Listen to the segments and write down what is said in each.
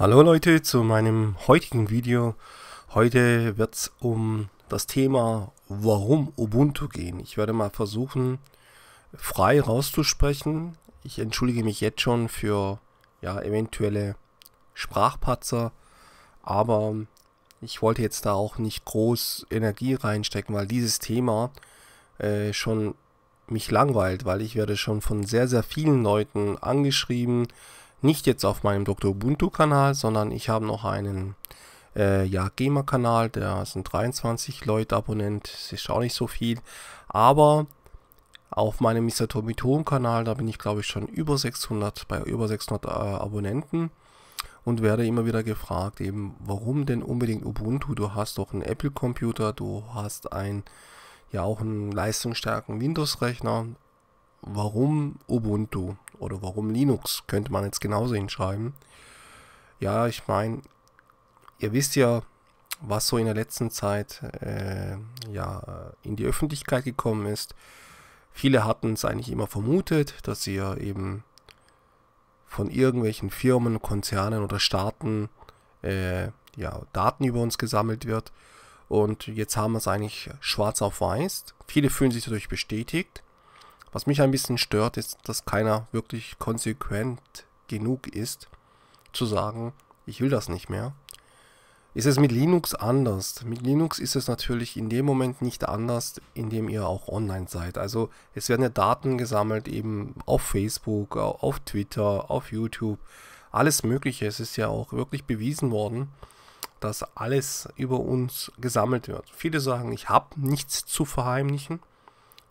Hallo Leute zu meinem heutigen Video. Heute wird es um das Thema Warum Ubuntu gehen. Ich werde mal versuchen, frei rauszusprechen. Ich entschuldige mich jetzt schon für ja, eventuelle Sprachpatzer, aber ich wollte jetzt da auch nicht groß Energie reinstecken, weil dieses Thema äh, schon mich langweilt, weil ich werde schon von sehr, sehr vielen Leuten angeschrieben, nicht jetzt auf meinem Dr. Ubuntu-Kanal, sondern ich habe noch einen äh, ja, Gamer-Kanal, da sind 23 Leute Abonnent, das ist auch nicht so viel. Aber auf meinem Mr. Tomiton Kanal, da bin ich glaube ich schon über 600, bei über 600 äh, Abonnenten und werde immer wieder gefragt, eben warum denn unbedingt Ubuntu? Du hast doch einen Apple Computer, du hast ein ja auch einen leistungsstarken Windows Rechner warum Ubuntu oder warum Linux, könnte man jetzt genauso hinschreiben. Ja, ich meine, ihr wisst ja, was so in der letzten Zeit äh, ja, in die Öffentlichkeit gekommen ist. Viele hatten es eigentlich immer vermutet, dass ihr eben von irgendwelchen Firmen, Konzernen oder Staaten äh, ja, Daten über uns gesammelt wird. Und jetzt haben wir es eigentlich schwarz auf weiß. Viele fühlen sich dadurch bestätigt. Was mich ein bisschen stört, ist, dass keiner wirklich konsequent genug ist, zu sagen, ich will das nicht mehr. Ist es mit Linux anders? Mit Linux ist es natürlich in dem Moment nicht anders, in dem ihr auch online seid. Also es werden ja Daten gesammelt, eben auf Facebook, auf Twitter, auf YouTube, alles Mögliche. Es ist ja auch wirklich bewiesen worden, dass alles über uns gesammelt wird. Viele sagen, ich habe nichts zu verheimlichen.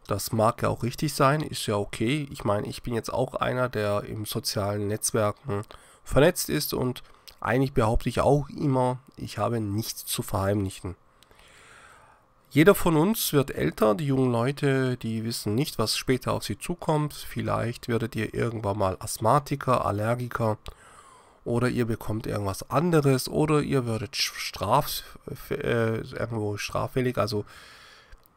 Das mag ja auch richtig sein, ist ja okay. Ich meine, ich bin jetzt auch einer, der im sozialen Netzwerken vernetzt ist und eigentlich behaupte ich auch immer, ich habe nichts zu verheimlichen. Jeder von uns wird älter, die jungen Leute, die wissen nicht, was später auf sie zukommt. Vielleicht werdet ihr irgendwann mal Asthmatiker, Allergiker oder ihr bekommt irgendwas anderes oder ihr werdet straf, äh, irgendwo straffällig, also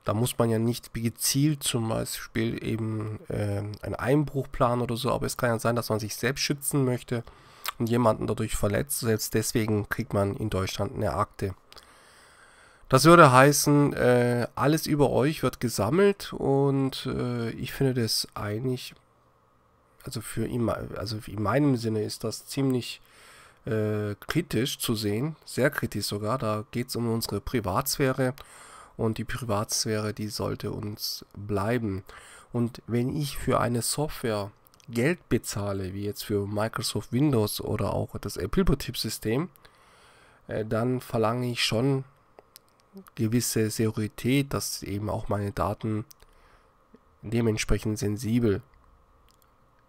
da muss man ja nicht gezielt zum Beispiel eben äh, einen Einbruch planen oder so, aber es kann ja sein, dass man sich selbst schützen möchte und jemanden dadurch verletzt. Selbst deswegen kriegt man in Deutschland eine Akte. Das würde heißen, äh, alles über euch wird gesammelt und äh, ich finde das eigentlich, also für ihn, also in meinem Sinne ist das ziemlich äh, kritisch zu sehen, sehr kritisch sogar. Da geht es um unsere Privatsphäre und die Privatsphäre, die sollte uns bleiben. Und wenn ich für eine Software Geld bezahle, wie jetzt für Microsoft Windows oder auch das Apple-Betriebssystem, äh, dann verlange ich schon gewisse Seriorität, dass eben auch meine Daten dementsprechend sensibel,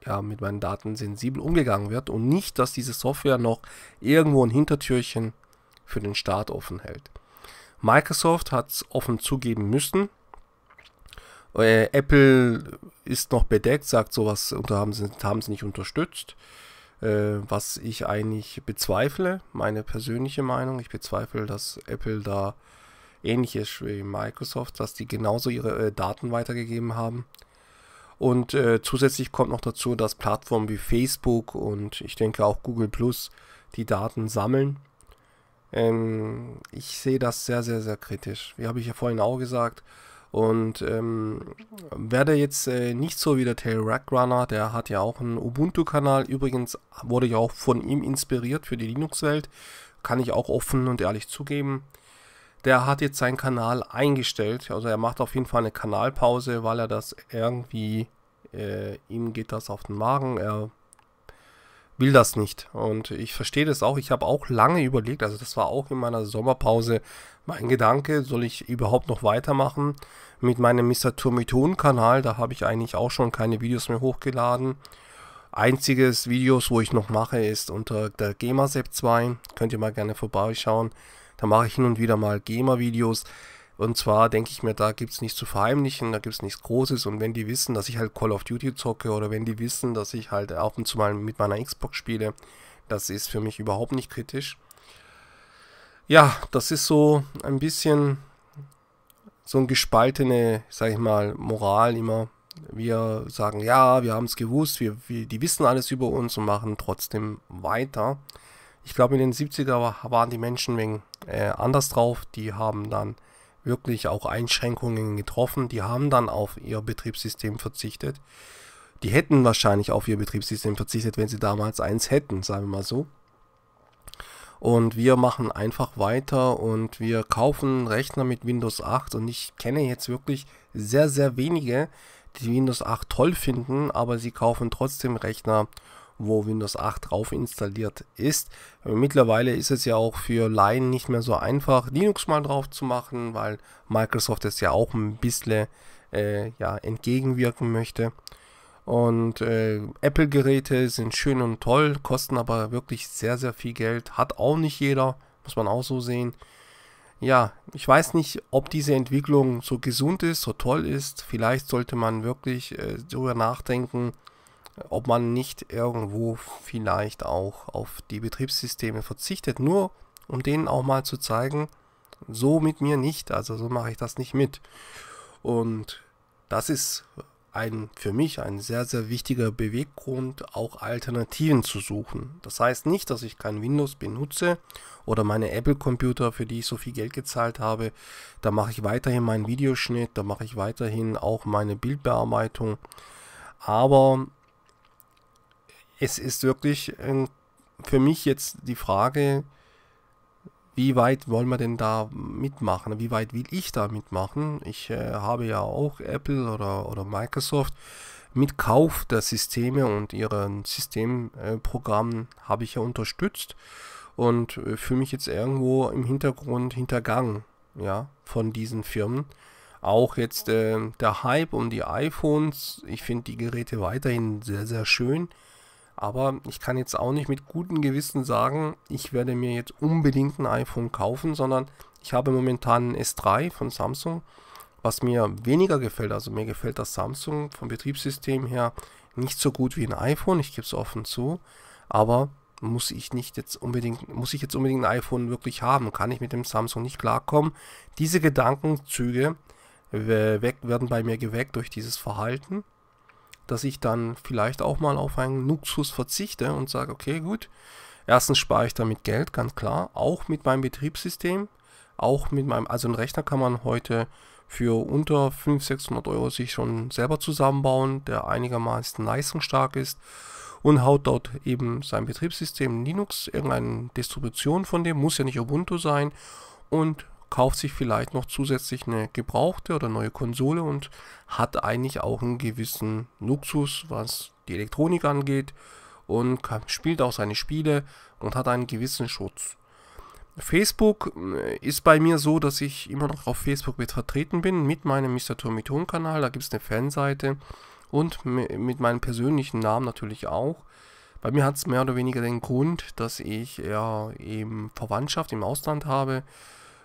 ja, mit meinen Daten sensibel umgegangen wird und nicht, dass diese Software noch irgendwo ein Hintertürchen für den Start offen hält. Microsoft hat es offen zugeben müssen. Äh, Apple ist noch bedeckt, sagt sowas, unter, haben, sie, haben sie nicht unterstützt. Äh, was ich eigentlich bezweifle, meine persönliche Meinung, ich bezweifle, dass Apple da ähnlich ist wie Microsoft, dass die genauso ihre äh, Daten weitergegeben haben. Und äh, zusätzlich kommt noch dazu, dass Plattformen wie Facebook und ich denke auch Google Plus die Daten sammeln ähm, ich sehe das sehr, sehr, sehr kritisch. Wie habe ich ja vorhin auch gesagt. Und ähm, werde jetzt äh, nicht so wie der Tail Rack Runner, der hat ja auch einen Ubuntu-Kanal. Übrigens wurde ich auch von ihm inspiriert für die Linux-Welt. Kann ich auch offen und ehrlich zugeben. Der hat jetzt seinen Kanal eingestellt. Also er macht auf jeden Fall eine Kanalpause, weil er das irgendwie, äh, ihm geht das auf den Magen. Er will das nicht. Und ich verstehe das auch. Ich habe auch lange überlegt, also das war auch in meiner Sommerpause mein Gedanke, soll ich überhaupt noch weitermachen mit meinem Mr. Turmiton Kanal. Da habe ich eigentlich auch schon keine Videos mehr hochgeladen. Einziges Videos, wo ich noch mache, ist unter der GEMA-Sep 2. Könnt ihr mal gerne vorbeischauen. Da mache ich hin und wieder mal GEMA-Videos. Und zwar denke ich mir, da gibt es nichts zu verheimlichen, da gibt es nichts Großes. Und wenn die wissen, dass ich halt Call of Duty zocke oder wenn die wissen, dass ich halt ab und zu mal mit meiner Xbox spiele, das ist für mich überhaupt nicht kritisch. Ja, das ist so ein bisschen so ein gespaltene, sag ich mal, Moral immer. Wir sagen, ja, wir haben es gewusst, wir, wir, die wissen alles über uns und machen trotzdem weiter. Ich glaube, in den 70er waren die Menschen wegen, äh, anders drauf. Die haben dann wirklich auch Einschränkungen getroffen. Die haben dann auf ihr Betriebssystem verzichtet. Die hätten wahrscheinlich auf ihr Betriebssystem verzichtet, wenn sie damals eins hätten, sagen wir mal so. Und wir machen einfach weiter und wir kaufen Rechner mit Windows 8. Und ich kenne jetzt wirklich sehr, sehr wenige, die Windows 8 toll finden, aber sie kaufen trotzdem Rechner wo Windows 8 drauf installiert ist. Äh, mittlerweile ist es ja auch für Laien nicht mehr so einfach, Linux mal drauf zu machen, weil Microsoft es ja auch ein bisschen äh, ja, entgegenwirken möchte. Und äh, Apple-Geräte sind schön und toll, kosten aber wirklich sehr, sehr viel Geld. Hat auch nicht jeder, muss man auch so sehen. Ja, ich weiß nicht, ob diese Entwicklung so gesund ist, so toll ist. Vielleicht sollte man wirklich äh, darüber nachdenken, ob man nicht irgendwo vielleicht auch auf die Betriebssysteme verzichtet, nur um denen auch mal zu zeigen, so mit mir nicht, also so mache ich das nicht mit. Und das ist ein für mich ein sehr, sehr wichtiger Beweggrund, auch Alternativen zu suchen. Das heißt nicht, dass ich kein Windows benutze oder meine Apple-Computer, für die ich so viel Geld gezahlt habe. Da mache ich weiterhin meinen Videoschnitt, da mache ich weiterhin auch meine Bildbearbeitung. Aber es ist wirklich für mich jetzt die Frage, wie weit wollen wir denn da mitmachen? Wie weit will ich da mitmachen? Ich äh, habe ja auch Apple oder, oder Microsoft mit Kauf der Systeme und ihren Systemprogrammen äh, habe ich ja unterstützt und äh, fühle mich jetzt irgendwo im Hintergrund hintergangen, ja, von diesen Firmen. Auch jetzt äh, der Hype um die iPhones, ich finde die Geräte weiterhin sehr, sehr schön. Aber ich kann jetzt auch nicht mit gutem Gewissen sagen, ich werde mir jetzt unbedingt ein iPhone kaufen, sondern ich habe momentan ein S3 von Samsung, was mir weniger gefällt. Also mir gefällt das Samsung vom Betriebssystem her nicht so gut wie ein iPhone, ich gebe es offen zu. Aber muss ich nicht jetzt unbedingt, muss ich jetzt unbedingt ein iPhone wirklich haben? Kann ich mit dem Samsung nicht klarkommen? Diese Gedankenzüge äh, werden bei mir geweckt durch dieses Verhalten dass ich dann vielleicht auch mal auf einen Luxus verzichte und sage, okay, gut, erstens spare ich damit Geld, ganz klar, auch mit meinem Betriebssystem, auch mit meinem, also ein Rechner kann man heute für unter 500, 600 Euro sich schon selber zusammenbauen, der einigermaßen leistungsstark ist und haut dort eben sein Betriebssystem Linux, irgendeine Distribution von dem, muss ja nicht Ubuntu sein und kauft sich vielleicht noch zusätzlich eine gebrauchte oder neue Konsole und hat eigentlich auch einen gewissen Luxus, was die Elektronik angeht und kann, spielt auch seine Spiele und hat einen gewissen Schutz. Facebook äh, ist bei mir so, dass ich immer noch auf Facebook mit vertreten bin, mit meinem Mr. Turmiton Kanal, da gibt es eine Fanseite und mit meinem persönlichen Namen natürlich auch. Bei mir hat es mehr oder weniger den Grund, dass ich ja eben Verwandtschaft im Ausland habe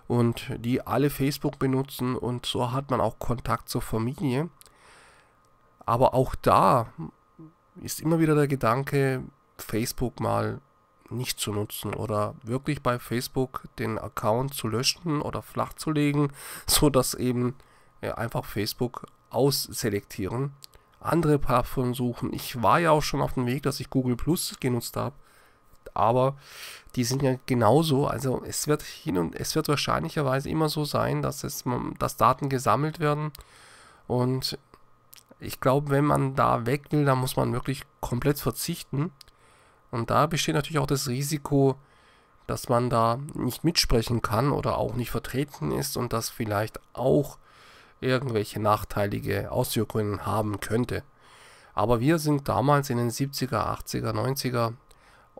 und die alle Facebook benutzen und so hat man auch Kontakt zur Familie. Aber auch da ist immer wieder der Gedanke, Facebook mal nicht zu nutzen oder wirklich bei Facebook den Account zu löschen oder flach zu legen, sodass eben ja, einfach Facebook ausselektieren, andere Plattformen suchen. Ich war ja auch schon auf dem Weg, dass ich Google Plus genutzt habe aber die sind ja genauso. Also es wird hin und es wird wahrscheinlicherweise immer so sein, dass es, dass Daten gesammelt werden. Und ich glaube, wenn man da weg will, dann muss man wirklich komplett verzichten. Und da besteht natürlich auch das Risiko, dass man da nicht mitsprechen kann oder auch nicht vertreten ist und das vielleicht auch irgendwelche nachteilige Auswirkungen haben könnte. Aber wir sind damals in den 70er, 80er, 90er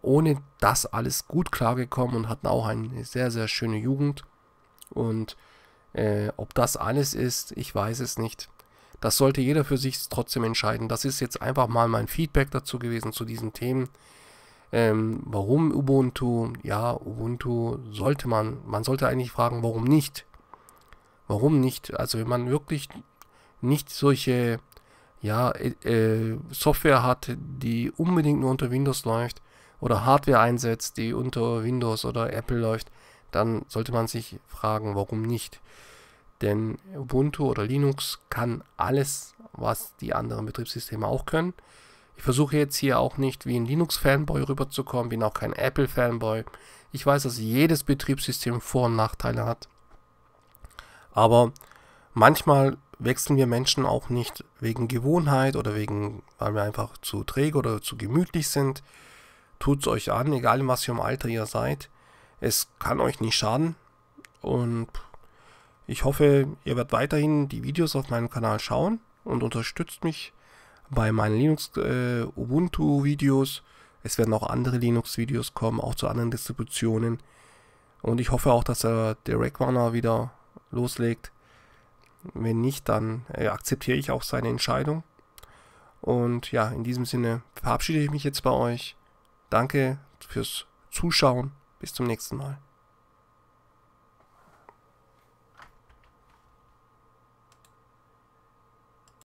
ohne das alles gut klargekommen und hatten auch eine sehr, sehr schöne Jugend. Und äh, ob das alles ist, ich weiß es nicht. Das sollte jeder für sich trotzdem entscheiden. Das ist jetzt einfach mal mein Feedback dazu gewesen zu diesen Themen. Ähm, warum Ubuntu? Ja, Ubuntu sollte man, man sollte eigentlich fragen, warum nicht? Warum nicht? Also wenn man wirklich nicht solche ja, äh, äh Software hat, die unbedingt nur unter Windows läuft, oder Hardware einsetzt, die unter Windows oder Apple läuft, dann sollte man sich fragen, warum nicht. Denn Ubuntu oder Linux kann alles, was die anderen Betriebssysteme auch können. Ich versuche jetzt hier auch nicht wie ein Linux-Fanboy rüberzukommen, bin auch kein Apple-Fanboy. Ich weiß, dass jedes Betriebssystem Vor- und Nachteile hat. Aber manchmal wechseln wir Menschen auch nicht wegen Gewohnheit oder wegen, weil wir einfach zu träge oder zu gemütlich sind tut's euch an, egal in was für einem Alter ihr seid. Es kann euch nicht schaden. Und ich hoffe, ihr werdet weiterhin die Videos auf meinem Kanal schauen und unterstützt mich bei meinen Linux äh, Ubuntu Videos. Es werden auch andere Linux Videos kommen, auch zu anderen Distributionen. Und ich hoffe auch, dass der, der Rackrunner wieder loslegt. Wenn nicht, dann äh, akzeptiere ich auch seine Entscheidung. Und ja, in diesem Sinne verabschiede ich mich jetzt bei euch. Danke fürs Zuschauen. Bis zum nächsten Mal.